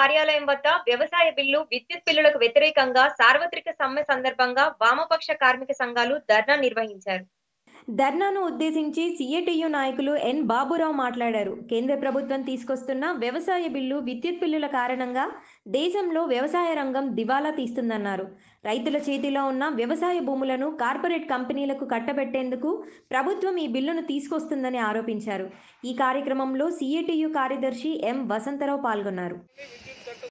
కార్యాలయం వద్ద వ్యవసాయ బిల్లు విద్యుత్ బిల్లులకు వ్యతిరేకంగా సార్వత్రిక సమ్మె సందర్భంగా వామపక్ష కార్మిక సంఘాలు ధర్నా నిర్వహించారు ధర్నాను ఉద్దేశించి సిఏటియు నాయకులు ఎన్ బాబురావు మాట్లాడారు కేంద్ర ప్రభుత్వం తీసుకొస్తున్న వ్యవసాయ బిల్లు విద్యుత్ బిల్లుల కారణంగా దేశంలో వ్యవసాయ రంగం దివాలా తీస్తుందన్నారు రైతుల చేతిలో ఉన్న వ్యవసాయ భూములను కార్పొరేట్ కంపెనీలకు కట్టబెట్టేందుకు ప్రభుత్వం ఈ బిల్లును తీసుకొస్తుందని ఆరోపించారు ఈ కార్యక్రమంలో సీఏటీయు కార్యదర్శి ఎం వసంతరావు పాల్గొన్నారు